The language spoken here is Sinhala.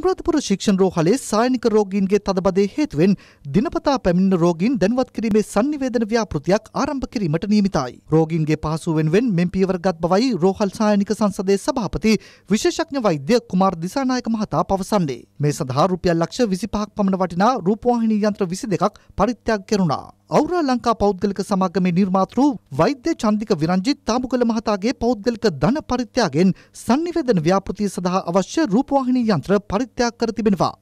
අනුරාධපුර ශික්ෂණ රෝහලේ සායනික රෝගීන්ගේ තදබදය හේතුවෙන් දිනපතා පැමිණෙන රෝගීන් දැනුවත් කිරීමේ sannivedana ව්‍යාපෘතියක් ආරම්භ කිරීමට නියමිතයි. රෝගීන්ගේ පහසුව වෙනුවෙන් මෙම පියවර ගත් බවයි රෝහල් සායනික සංසදයේ සභාපති විශේෂඥ වෛද්‍ය කුමාර් දිසානායක මහතා පවසන්නේ. මේ සඳහා රුපියල් ලක්ෂ 25ක් පමණ වටිනා රූපවාහිනී යන්ත්‍ර 22ක් පරිත්‍යාග කෙරුණා. අවුරා ලංකා පෞද්ගලික සමාගමේ නිර්මාතෘ වෛද්‍ය චන්දික විරංජිත් තාමුගල මහතාගේ පෞද්ගලික ධන පරිත්‍යාගයෙන් sannivedana ව්‍යාපෘතිය සඳහා අවශ්‍ය රූපවාහිනී යන්ත්‍ර පරිත්‍යාග කර තිබෙනවා.